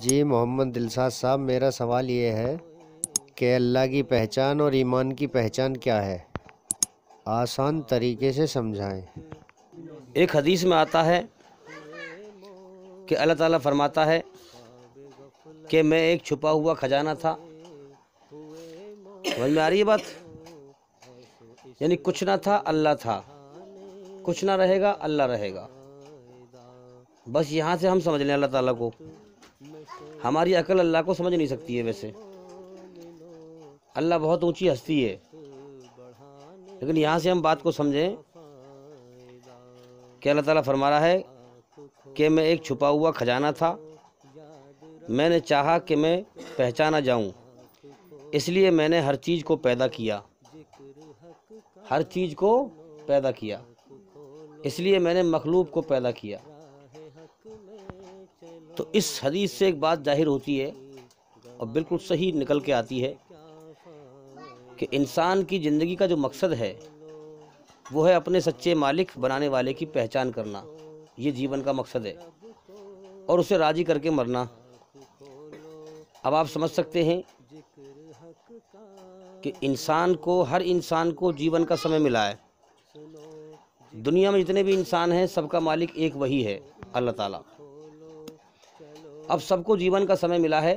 जी मोहम्मद दिलसाद साहब मेरा सवाल ये है कि अल्लाह की पहचान और ईमान की पहचान क्या है आसान तरीके से समझाएं एक हदीस में आता है कि अल्लाह ताला फरमाता है कि मैं एक छुपा हुआ खजाना था समझ में आ रही है बात यानी कुछ ना था अल्लाह था कुछ ना रहेगा अल्लाह रहेगा बस यहाँ से हम समझ लें अल्लाह ताला को हमारी अकल अल्लाह को समझ नहीं सकती है वैसे अल्लाह बहुत ऊंची हस्ती है लेकिन यहाँ से हम बात को समझें कि अल्लाह ताला फरमा रहा है कि मैं एक छुपा हुआ खजाना था मैंने चाहा कि मैं पहचाना जाऊँ इसलिए मैंने हर चीज़ को पैदा किया हर चीज़ को पैदा किया इसलिए मैंने मखलूब को पैदा किया तो इस हदीस से एक बात जाहिर होती है और बिल्कुल सही निकल के आती है कि इंसान की ज़िंदगी का जो मकसद है वो है अपने सच्चे मालिक बनाने वाले की पहचान करना ये जीवन का मकसद है और उसे राजी करके मरना अब आप समझ सकते हैं कि इंसान को हर इंसान को जीवन का समय मिला है दुनिया में जितने भी इंसान हैं सबका मालिक एक वही है अल्लाह ताला अब सबको जीवन का समय मिला है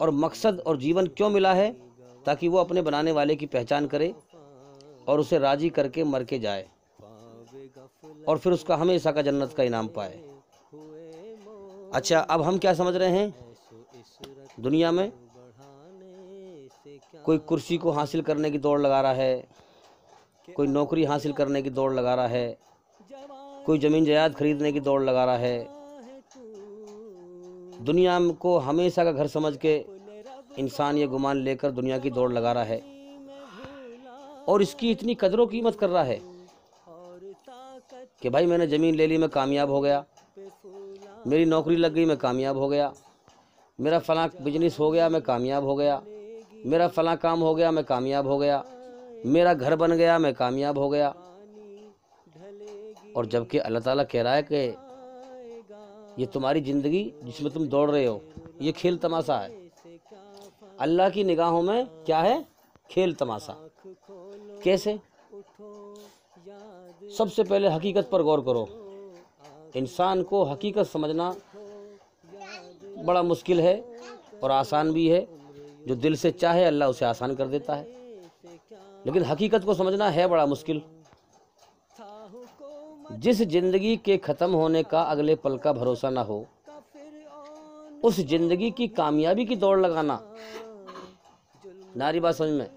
और मकसद और जीवन क्यों मिला है ताकि वो अपने बनाने वाले की पहचान करे और उसे राजी करके मर के जाए और फिर उसका हमेशा का जन्नत का इनाम पाए अच्छा अब हम क्या समझ रहे हैं दुनिया में कोई कुर्सी को हासिल करने की दौड़ लगा रहा है कोई नौकरी हासिल करने की दौड़ लगा रहा है कोई ज़मीन जायदाद खरीदने की दौड़ लगा रहा है दुनिया को हमेशा का घर समझ के इंसान ये गुमान लेकर दुनिया की दौड़ लगा रहा है और इसकी इतनी कदरों कीमत कर रहा है कि भाई मैंने ज़मीन ले ली मैं कामयाब हो गया मेरी नौकरी लग गई मैं कामयाब हो गया मेरा फला बिजनेस हो गया मैं कामयाब हो गया मेरा फला काम हो गया मैं कामयाब हो गया मेरा घर बन गया मैं कामयाब हो गया और जबकि अल्लाह ताला कह रहा है कि ये तुम्हारी ज़िंदगी जिसमें तुम दौड़ रहे हो ये खेल तमाशा है अल्लाह की निगाहों में क्या है खेल तमाशा कैसे सबसे पहले हकीकत पर गौर करो इंसान को हकीकत समझना बड़ा मुश्किल है और आसान भी है जो दिल से चाहे अल्लाह उसे आसान कर देता है लेकिन हकीकत को समझना है बड़ा मुश्किल जिस जिंदगी के ख़त्म होने का अगले पल का भरोसा ना हो उस जिंदगी की कामयाबी की दौड़ लगाना नारी बात समझ में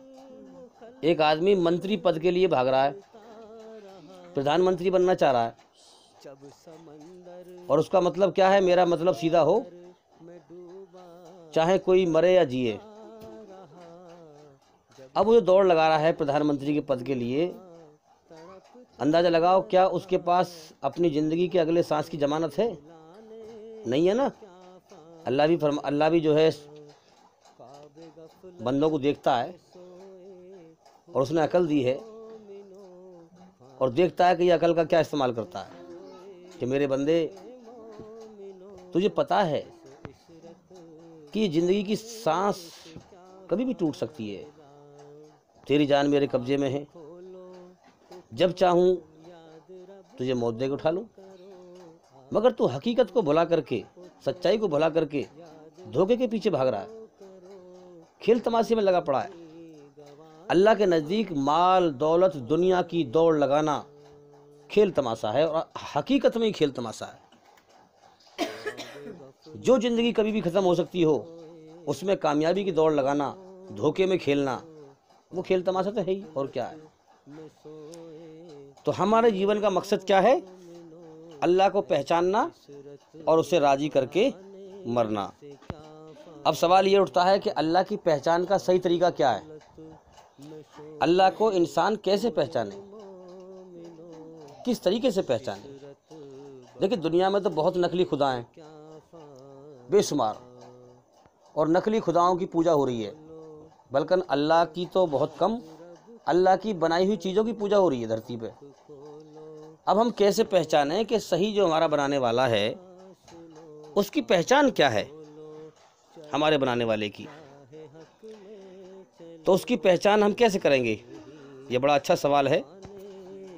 एक आदमी मंत्री पद के लिए भाग रहा है प्रधानमंत्री बनना चाह रहा है और उसका मतलब क्या है मेरा मतलब सीधा हो चाहे कोई मरे या जिए अब वो जो दौड़ लगा रहा है प्रधानमंत्री के पद के लिए अंदाज़ा लगाओ क्या उसके पास अपनी ज़िंदगी के अगले सांस की ज़मानत है नहीं है ना अल्लाह भी फरमा अल्लाह भी जो है बंदों को देखता है और उसने अकल दी है और देखता है कि ये अकल का क्या इस्तेमाल करता है कि मेरे बंदे तुझे पता है कि ज़िंदगी की सांस कभी भी टूट सकती है तेरी जान मेरे कब्जे में है जब चाहूँ तुझे मौत दे के उठा लूँ मगर तू हकीकत को भुला करके सच्चाई को भुला करके धोखे के पीछे भाग रहा है खेल तमाशे में लगा पड़ा है अल्लाह के नज़दीक माल दौलत दुनिया की दौड़ लगाना खेल तमाशा है और हकीकत में ही खेल तमाशा है जो ज़िंदगी कभी भी ख़त्म हो सकती हो उसमें कामयाबी की दौड़ लगाना धोखे में खेलना वो खेल तमाशा तो है ही और क्या है तो हमारे जीवन का मकसद क्या है अल्लाह को पहचानना और उसे राज़ी करके मरना अब सवाल ये उठता है कि अल्लाह की पहचान का सही तरीका क्या है अल्लाह को इंसान कैसे पहचाने किस तरीके से पहचाने देखिए दुनिया में तो बहुत नकली खुदा हैं बेशुमार और नकली खुदाओं की पूजा हो रही है बल्कि अल्लाह की तो बहुत कम अल्लाह की बनाई हुई चीज़ों की पूजा हो रही है धरती पे अब हम कैसे पहचाने कि सही जो हमारा बनाने वाला है उसकी पहचान क्या है हमारे बनाने वाले की तो उसकी पहचान हम कैसे करेंगे ये बड़ा अच्छा सवाल है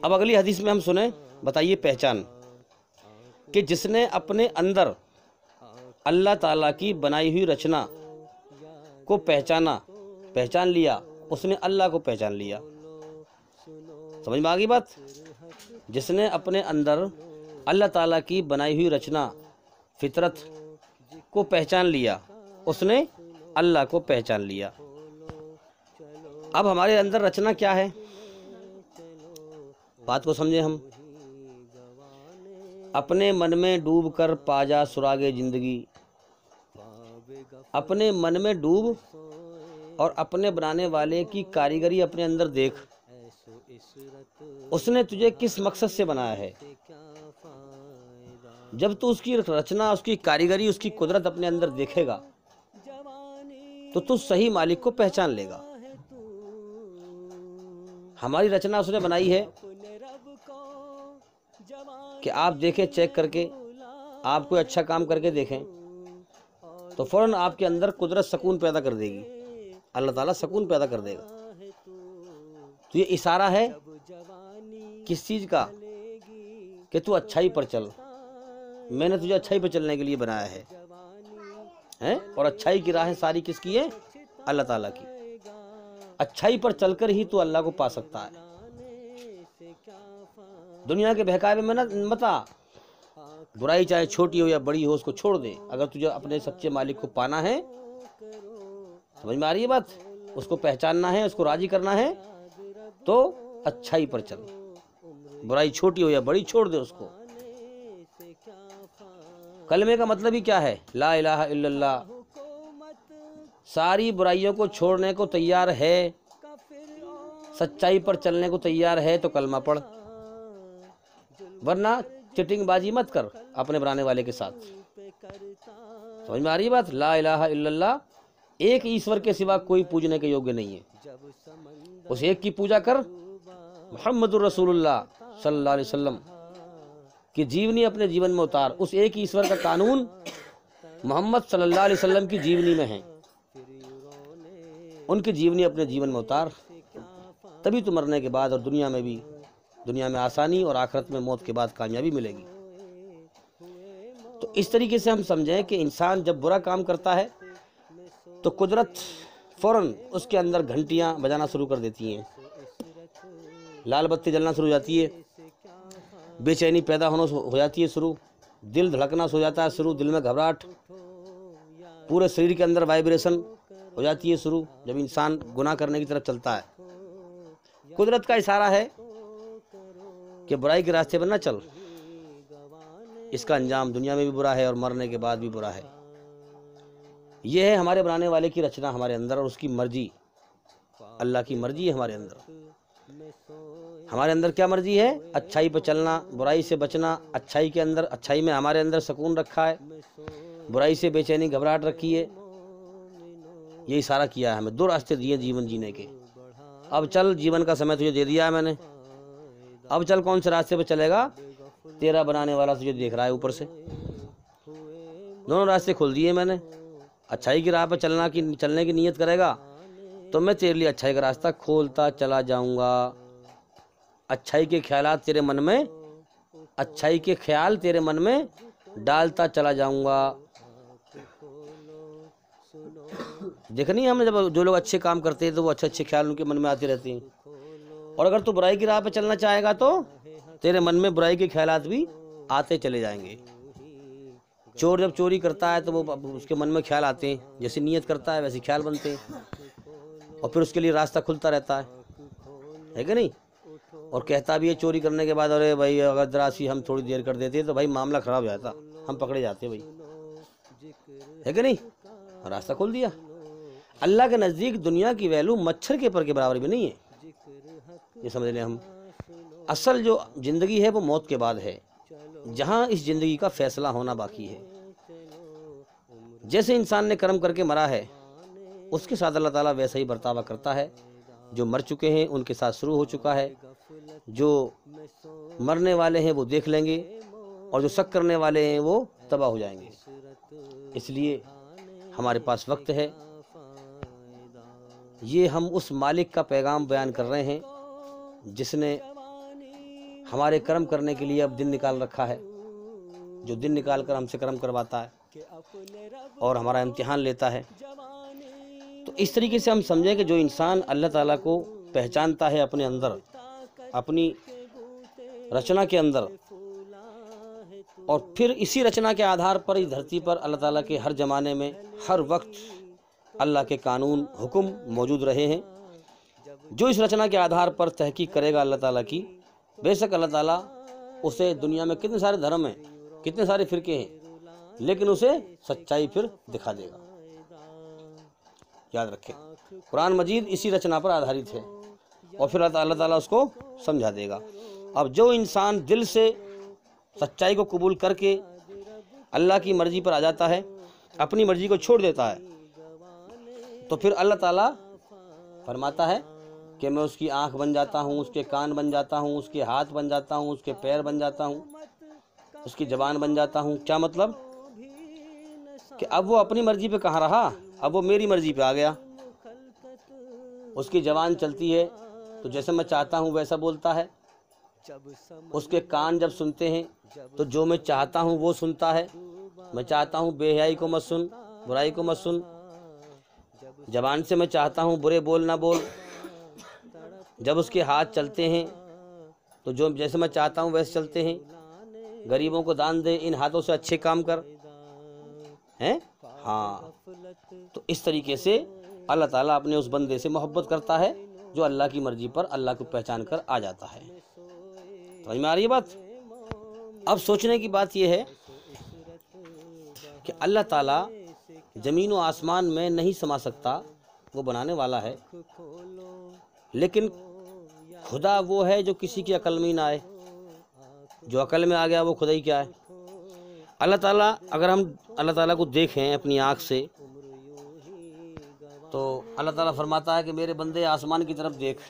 अब अगली हदीस में हम सुने बताइए पहचान कि जिसने अपने अंदर अल्लाह ताला की बनाई हुई रचना को पहचाना पहचान लिया उसने अल्लाह को पहचान लिया समझ में आ गई बात जिसने अपने अंदर अल्लाह ताला की बनाई हुई रचना फितरत को पहचान लिया उसने अल्लाह को पहचान लिया अब हमारे अंदर रचना क्या है बात को समझे हम अपने मन में डूब कर पाजा सुरागे ज़िंदगी अपने मन में डूब और अपने बनाने वाले की कारीगरी अपने अंदर देख उसने तुझे किस मकसद से बनाया है जब तू उसकी रचना उसकी कारीगरी उसकी कुदरत अपने अंदर देखेगा तो तू सही मालिक को पहचान लेगा हमारी रचना उसने बनाई है कि आप देखें चेक करके आप कोई अच्छा काम करके देखें तो फ़ौरन आपके अंदर कुदरत सुकून पैदा कर देगी अल्लाह ताला सुकून पैदा कर देगा तो ये इशारा है किस चीज़ का कि तू अच्छाई पर चल मैंने तुझे अच्छाई पर चलने के लिए बनाया है हैं और अच्छाई की राहें सारी किसकी है अल्लाह ताला की अच्छाई पर चलकर ही तू अल्लाह को पा सकता है दुनिया के बहकावे में ना मता बुराई चाहे छोटी हो या बड़ी हो उसको छोड़ दे अगर तुझे अपने सच्चे मालिक को पाना है समझ में आ रही है बात उसको पहचानना है उसको राजी करना है तो अच्छाई पर चलो बुराई छोटी हो या बड़ी छोड़ दे उसको कलमे का मतलब ही क्या है ला इलाहा इल्लल्लाह सारी बुराइयों को छोड़ने को तैयार है सच्चाई पर चलने को तैयार है तो कलमा पढ़ वरना चिटिंग बाजी मत कर अपने बनाने वाले के साथ समझ में आ रही बात ला इलाहा इल्लल्लाह एक ईश्वर के सिवा कोई पूजने के योग्य नहीं है उस एक की पूजा कर मोहम्मद रसूलुल्लाह सल्लल्लाहु अलैहि वसल्लम की जीवनी अपने जीवन में उतार उस एक ईश्वर का कानून मोहम्मद सल्लल्लाहु अलैहि वसल्लम की जीवनी में है उनकी जीवनी अपने जीवन में उतार तभी तो मरने के बाद और दुनिया में भी दुनिया में आसानी और आखिरत में मौत के बाद कामयाबी मिलेगी तो इस तरीके से हम समझें कि इंसान जब बुरा काम करता है तो कुदरत फ़ौर उसके अंदर घंटियाँ बजाना शुरू कर देती हैं लाल बत्ती जलना शुरू हो जाती है बेचैनी पैदा होना हो जाती है शुरू दिल धड़कना हो जाता है शुरू दिल में घबराहट पूरे शरीर के अंदर वाइब्रेशन हो जाती है शुरू जब इंसान गुनाह करने की तरफ चलता है कुदरत का इशारा है कि बुराई के रास्ते पर ना चल इसका अंजाम दुनिया में भी बुरा है और मरने के बाद भी बुरा है यह है हमारे बनाने वाले की रचना हमारे अंदर और उसकी मर्जी अल्लाह की मर्जी है हमारे अंदर हमारे अंदर क्या मर्जी है अच्छाई पर चलना बुराई से बचना अच्छाई के अंदर अच्छाई में हमारे अंदर सुकून रखा है बुराई से बेचैनी घबराहट रखी है यही सारा किया है हमें दो रास्ते दिए जीवन जीने के अब चल जीवन का समय तुझे दे दिया है मैंने अब चल कौन से रास्ते पर चलेगा तेरा बनाने वाला तुझे देख रहा है ऊपर से दोनों रास्ते खोल दिए मैंने अच्छाई की राह पर चलना की चलने की नीयत करेगा तो मैं तेरे लिए अच्छाई का रास्ता खोलता चला जाऊंगा अच्छाई के ख्याल तेरे मन में अच्छाई के ख्याल तेरे मन में डालता चला जाऊंगा देखा नहीं हमने जब जो लोग अच्छे काम करते हैं तो वो अच्छे अच्छे ख्याल उनके मन में आते रहते हैं और अगर तू बुराई की राह पर चलना चाहेगा तो तेरे मन में बुराई के ख्याल भी आते चले जाएंगे चोर जब चोरी करता है तो वो उसके मन में ख्याल आते हैं जैसी नीयत करता है वैसे ख्याल बनते हैं और फिर उसके लिए रास्ता खुलता रहता है है कि नहीं और कहता भी है चोरी करने के बाद अरे भाई अगर दरासी हम थोड़ी देर कर देते तो भाई मामला ख़राब हो जाता हम पकड़े जाते भाई है कि नहीं रास्ता खोल दिया अल्लाह के नज़दीक दुनिया की वैल्यू मच्छर के पर के बराबर भी नहीं है ये समझ लें हम असल जो ज़िंदगी है वो मौत के बाद है जहाँ इस ज़िंदगी का फैसला होना बाकी है जैसे इंसान ने कर्म करके मरा है उसके साथ अल्लाह ताला वैसा ही बर्तावा करता है जो मर चुके हैं उनके साथ शुरू हो चुका है जो मरने वाले हैं वो देख लेंगे और जो शक करने वाले हैं वो तबाह हो जाएंगे इसलिए हमारे पास वक्त है ये हम उस मालिक का पैगाम बयान कर रहे हैं जिसने हमारे कर्म करने के लिए अब दिन निकाल रखा है जो दिन निकाल कर हमसे कर्म करवाता है और हमारा इम्तिहान लेता है तो इस तरीके से हम समझें कि जो इंसान अल्लाह ताला को पहचानता है अपने अंदर अपनी रचना के अंदर और फिर इसी रचना के आधार पर इस धरती पर अल्लाह ताला के हर ज़माने में हर वक्त अल्लाह के कानून हुक्म मौजूद रहे हैं जो इस रचना के आधार पर तहकीक करेगा अल्लाह ताला की बेशक अल्लाह ताला उसे दुनिया में कितने सारे धर्म हैं कितने सारे फिरके हैं लेकिन उसे सच्चाई फिर दिखा देगा याद रखें कुरान मजीद इसी रचना पर आधारित है और फिर अल्लाह ताला उसको समझा देगा अब जो इंसान दिल से सच्चाई को कबूल करके अल्लाह की मर्ज़ी पर आ जाता है अपनी मर्ज़ी को छोड़ देता है तो फिर अल्लाह ताला फरमाता है कि मैं उसकी आंख बन जाता हूँ उसके कान बन जाता हूँ उसके हाथ बन जाता हूँ उसके पैर बन जाता हूँ उसकी ज़बान बन जाता हूँ क्या मतलब कि अब वो अपनी मर्ज़ी पे कहाँ रहा अब वो मेरी मर्ज़ी पे आ गया उसकी ज़बान चलती है तो जैसे मैं चाहता हूँ वैसा बोलता है उसके कान जब सुनते हैं तो जो मैं चाहता हूँ वो सुनता है मैं चाहता हूँ बेहयाई को मत सुन बुराई को मत सुन जबान से मैं चाहता हूँ बुरे बोल ना बोल जब उसके हाथ चलते हैं तो जो जैसे मैं चाहता हूँ वैसे चलते हैं गरीबों को दान दे इन हाथों से अच्छे काम कर हैं हाँ तो इस तरीके से अल्लाह ताला अपने उस बंदे से मोहब्बत करता है जो अल्लाह की मर्जी पर अल्लाह को पहचान कर आ जाता है समझ में आ रही है बात अब सोचने की बात यह है कि अल्लाह ताला ज़मीन व आसमान में नहीं समा सकता वो बनाने वाला है लेकिन खुदा वो है जो किसी की अकल में ही ना आए जो अकल में आ गया वो खुदा ही क्या है अल्लाह ताला अगर हम अल्लाह ताला को देखें अपनी आँख से तो अल्लाह ताला फरमाता है कि मेरे बंदे आसमान की तरफ देख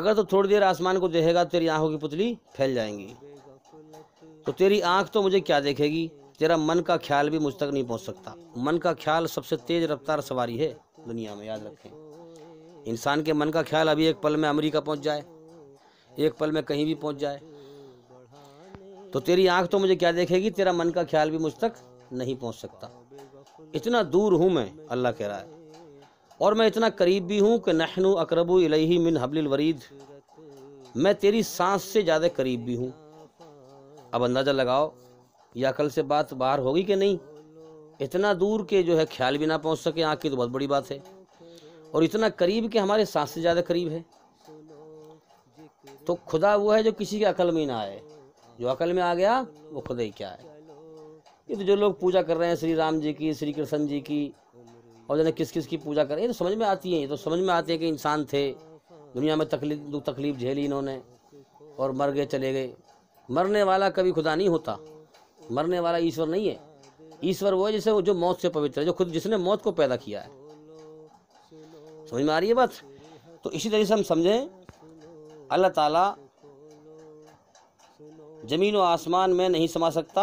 अगर तो थोड़ी देर आसमान को देखेगा तो तेरी आँखों की पुतली फैल जाएंगी तो तेरी आँख तो मुझे क्या देखेगी तेरा मन का ख्याल भी मुझ तक नहीं पहुँच सकता मन का ख्याल सबसे तेज़ रफ्तार सवारी है दुनिया में याद रखें इंसान के मन का ख्याल अभी एक पल में अमेरिका पहुंच जाए एक पल में कहीं भी पहुंच जाए तो तेरी आंख तो मुझे क्या देखेगी तेरा मन का ख्याल भी मुझ तक नहीं पहुंच सकता इतना दूर हूं मैं अल्लाह कह रहा है और मैं इतना करीब भी हूं कि नहनु अकरबु इलही मिन हबलिल वरीद मैं तेरी सांस से ज़्यादा करीब भी हूं अब अंदाज़ा लगाओ या कल से बात बाहर होगी कि नहीं इतना दूर के जो है ख्याल भी ना पहुंच सके आँख की तो बहुत बड़ी बात है और इतना करीब कि हमारे सांस से ज़्यादा करीब है तो खुदा वो है जो किसी के अकल में ना आए जो अकल में आ गया वो खुदा ही क्या है ये तो जो लोग पूजा कर रहे हैं श्री राम जी की श्री कृष्ण जी की और जाने किस किस की पूजा कर रहे हैं ये तो समझ में आती है ये तो समझ में आती है कि इंसान थे दुनिया में तकलीफ दुख तकलीफ झेली इन्होंने और मर गए चले गए मरने वाला कभी खुदा नहीं होता मरने वाला ईश्वर नहीं है ईश्वर वो है जैसे वो जो मौत से पवित्र है जो खुद जिसने मौत को पैदा किया है समझ में आ रही है बात तो इसी तरीके से हम समझें अल्लाह ताला ज़मीन व आसमान में नहीं समा सकता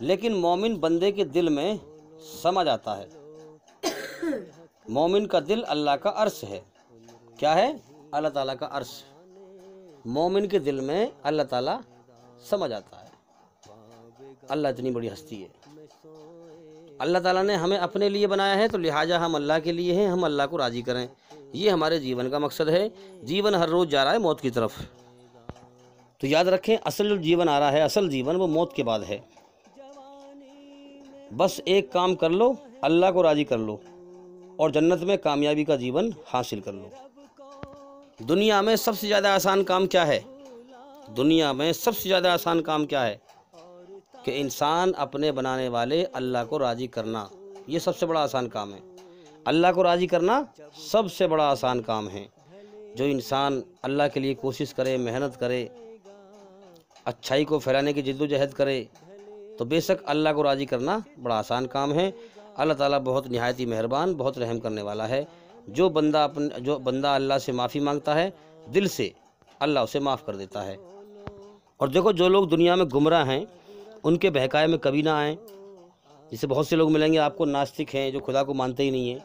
लेकिन मोमिन बंदे के दिल में समा जाता है मोमिन का दिल अल्लाह का अर्श है क्या है अल्लाह ताला का अर्श मोमिन के दिल में अल्लाह ताला समा जाता है अल्लाह इतनी बड़ी हस्ती है अल्लाह ताला ने हमें अपने लिए बनाया है तो लिहाजा हम अल्लाह के लिए हैं हम अल्लाह को राज़ी करें ये हमारे जीवन का मकसद है जीवन हर रोज़ जा रहा है मौत की तरफ तो याद रखें असल जो जीवन आ रहा है असल जीवन वो मौत के बाद है बस एक काम कर लो अल्लाह को राज़ी कर लो और जन्नत में कामयाबी का जीवन हासिल कर लो दुनिया में सबसे ज़्यादा आसान काम क्या है दुनिया में सबसे ज़्यादा आसान काम क्या है कि इंसान अपने बनाने वाले अल्लाह को राज़ी करना ये सबसे बड़ा आसान काम है अल्लाह को राज़ी करना सबसे बड़ा आसान काम है जो इंसान अल्लाह के लिए कोशिश करे मेहनत करे अच्छाई को फैलाने की जद्दोजहद करे तो बेशक अल्लाह को राज़ी करना बड़ा आसान काम है अल्लाह ताला बहुत नहायती मेहरबान बहुत रहम करने वाला है जो बंदा अपन जो बंदा अल्लाह से माफ़ी मांगता है दिल से अल्लाह उसे माफ़ कर देता है और देखो जो लोग दुनिया में गुमराह हैं उनके बहकाए में कभी ना आएँ जैसे बहुत से लोग मिलेंगे आपको नास्तिक हैं जो खुदा को मानते ही नहीं हैं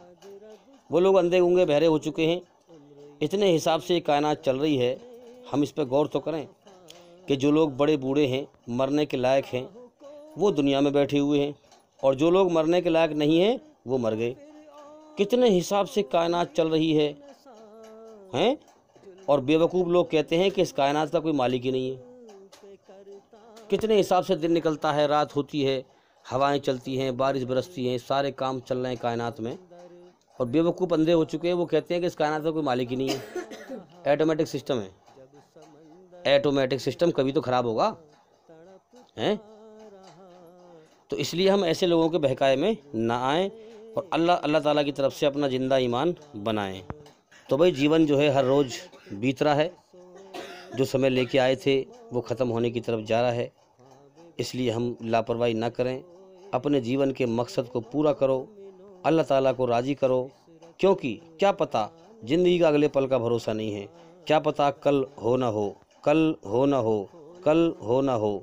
वो लोग अंधे होंगे बहरे हो चुके हैं इतने हिसाब से कायनात चल रही है हम इस पर गौर तो करें कि जो लोग बड़े बूढ़े हैं मरने के लायक हैं वो दुनिया में बैठे हुए हैं और जो लोग मरने के लायक नहीं हैं वो मर गए कितने हिसाब से कायनात चल रही है हैं और बेवकूफ़ लोग कहते हैं कि इस कायनात का कोई मालिक ही नहीं है कितने हिसाब से दिन निकलता है रात होती है हवाएं चलती हैं बारिश बरसती हैं सारे काम चल रहे हैं कायनात में और बेवकूफ़ अंधे हो चुके हैं वो कहते हैं कि इस कायनात का कोई मालिक ही नहीं है ऐटोमेटिक सिस्टम है ऐटोमेटिक सिस्टम कभी तो ख़राब होगा हैं तो इसलिए हम ऐसे लोगों के बहकाए में ना आएँ और अल्लाह अल्लाह ताला की तरफ से अपना ज़िंदा ईमान बनाएं तो भाई जीवन जो है हर रोज़ बीत रहा है जो समय लेके आए थे वो ख़त्म होने की तरफ जा रहा है इसलिए हम लापरवाही ना करें अपने जीवन के मकसद को पूरा करो अल्लाह ताला को राज़ी करो क्योंकि क्या पता ज़िंदगी का अगले पल का भरोसा नहीं है क्या पता कल हो ना हो कल हो ना हो कल हो ना हो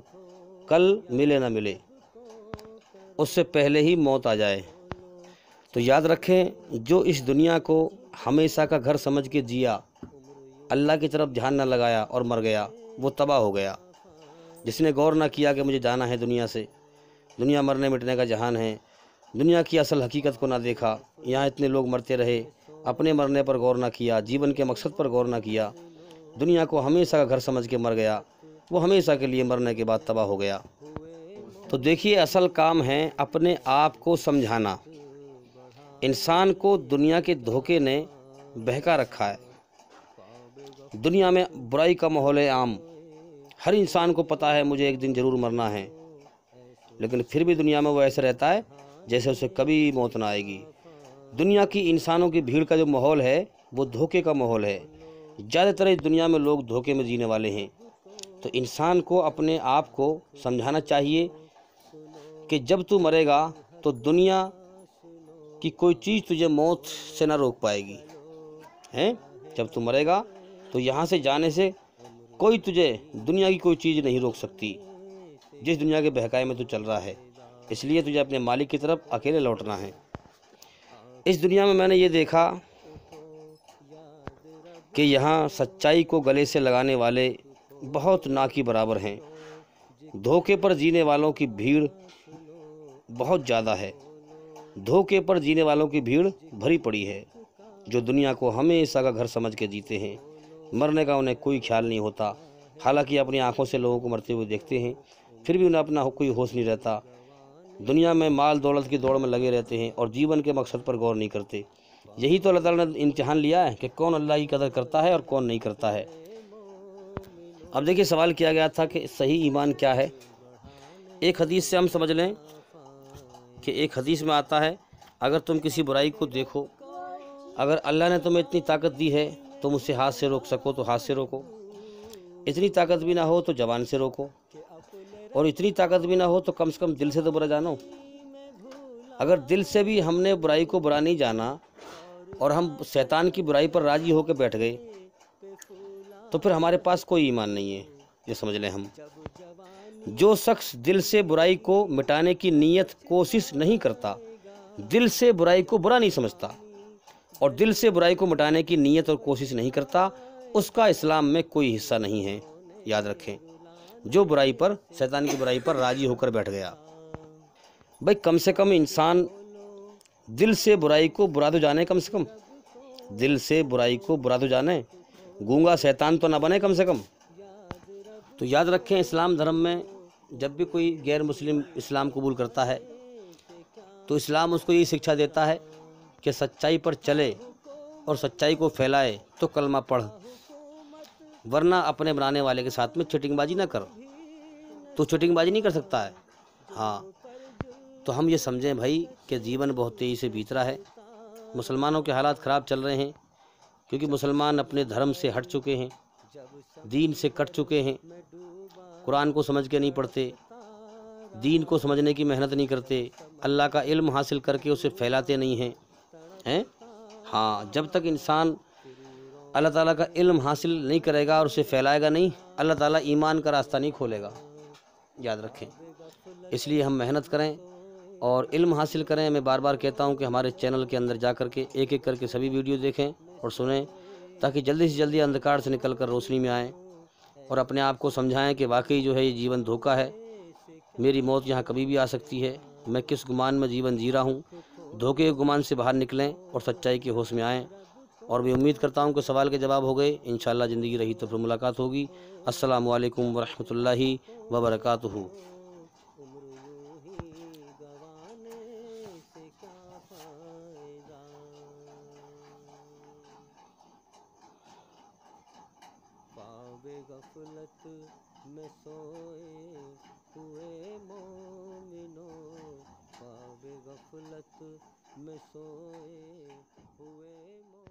कल मिले ना मिले उससे पहले ही मौत आ जाए तो याद रखें जो इस दुनिया को हमेशा का घर समझ के जिया अल्लाह की तरफ ध्यान न लगाया और मर गया वो तबाह हो गया जिसने गौर ना किया कि मुझे जाना है दुनिया से दुनिया मरने मिटने का जहान है दुनिया की असल हकीकत को ना देखा यहाँ इतने लोग मरते रहे अपने मरने पर गौर ना किया जीवन के मकसद पर गौर ना किया दुनिया को हमेशा का घर समझ के मर गया वो हमेशा के लिए मरने के बाद तबाह हो गया तो देखिए असल काम है अपने आप को समझाना इंसान को दुनिया के धोखे ने बहका रखा है दुनिया में बुराई का माहौल है आम हर इंसान को पता है मुझे एक दिन ज़रूर मरना है लेकिन फिर भी दुनिया में वो ऐसे रहता है जैसे उसे कभी मौत ना आएगी दुनिया की इंसानों की भीड़ का जो माहौल है वो धोखे का माहौल है ज़्यादातर इस दुनिया में लोग धोखे में जीने वाले हैं तो इंसान को अपने आप को समझाना चाहिए कि जब तू मरेगा तो दुनिया की कोई चीज़ तुझे मौत से ना रोक पाएगी हैं जब तू मरेगा तो यहाँ से जाने से कोई तुझे दुनिया की कोई चीज़ नहीं रोक सकती जिस दुनिया के बहकाए में तू चल रहा है इसलिए तुझे अपने मालिक की तरफ अकेले लौटना है इस दुनिया में मैंने ये देखा कि यहाँ सच्चाई को गले से लगाने वाले बहुत ना की बराबर हैं धोखे पर जीने वालों की भीड़ बहुत ज़्यादा है धोखे पर जीने वालों की भीड़ भरी पड़ी है जो दुनिया को हमेशा का घर समझ के जीते हैं मरने का उन्हें कोई ख्याल नहीं होता हालांकि अपनी आंखों से लोगों को मरते हुए देखते हैं फिर भी उन्हें अपना कोई होश नहीं रहता दुनिया में माल दौलत की दौड़ में लगे रहते हैं और जीवन के मकसद पर गौर नहीं करते यही तो अल्लाह ने इम्तहान लिया है कि कौन अल्लाह की कदर करता है और कौन नहीं करता है अब देखिए सवाल किया गया था कि सही ईमान क्या है एक हदीस से हम समझ लें कि एक हदीस में आता है अगर तुम किसी बुराई को देखो अगर अल्लाह ने तुम्हें इतनी ताकत दी है तुम उसे हाथ से रोक सको तो हाथ से रोको इतनी ताकत भी ना हो तो जवान से रोको और इतनी ताकत भी ना हो तो कम से कम दिल से तो बुरा जानो अगर दिल से भी हमने बुराई को बुरा नहीं जाना और हम शैतान की बुराई पर राजी होकर बैठ गए तो फिर हमारे पास कोई ईमान नहीं है ये समझ लें हम जो शख्स दिल से बुराई को मिटाने की नीयत कोशिश नहीं करता दिल से बुराई को बुरा नहीं समझता और दिल से बुराई को मिटाने की नीयत और कोशिश नहीं करता उसका इस्लाम में कोई हिस्सा नहीं है याद रखें जो बुराई पर शैतान की बुराई पर राजी होकर बैठ गया भाई कम से कम इंसान दिल से बुराई को बुरा तो जाने कम से कम दिल से बुराई को बुरा तो जाने गूंगा शैतान तो ना बने कम से कम तो याद रखें इस्लाम धर्म में जब भी कोई गैर मुस्लिम इस्लाम कबूल करता है तो इस्लाम उसको ये शिक्षा देता है कि सच्चाई पर चले और सच्चाई को फैलाए तो कलमा पढ़ वरना अपने बनाने वाले के साथ में चिटिंगबाजी ना कर तो चिटिंगबाजी नहीं कर सकता है हाँ तो हम ये समझें भाई कि जीवन बहुत तेज़ी से बीत रहा है मुसलमानों के हालात ख़राब चल रहे हैं क्योंकि मुसलमान अपने धर्म से हट चुके हैं दीन से कट चुके हैं कुरान को समझ के नहीं पढ़ते दीन को समझने की मेहनत नहीं करते अल्लाह का इल्म हासिल करके उसे फैलाते नहीं हैं हैं हाँ जब तक इंसान अल्लाह ताला का इल्म हासिल नहीं करेगा और उसे फैलाएगा नहीं अल्लाह ताला ईमान का रास्ता नहीं खोलेगा याद रखें इसलिए हम मेहनत करें और इल्म हासिल करें मैं बार बार कहता हूँ कि हमारे चैनल के अंदर जा कर के एक एक करके सभी वीडियो देखें और सुनें ताकि जल्दी से जल्दी अंधकार से निकल कर रोशनी में आएँ और अपने आप को समझाएँ कि वाकई जो है ये जीवन धोखा है मेरी मौत यहाँ कभी भी आ सकती है मैं किस गुमान में जीवन जी रहा हूँ धोखे गुमान से बाहर निकलें और सच्चाई के होश में आएँ और मैं उम्मीद करता हूँ कि सवाल के जवाब हो गए इन ज़िंदगी रही तो फिर मुलाकात होगी असल वालेकुम वबरक गफलत में सोए हुए मोए गफलत में सोए हुए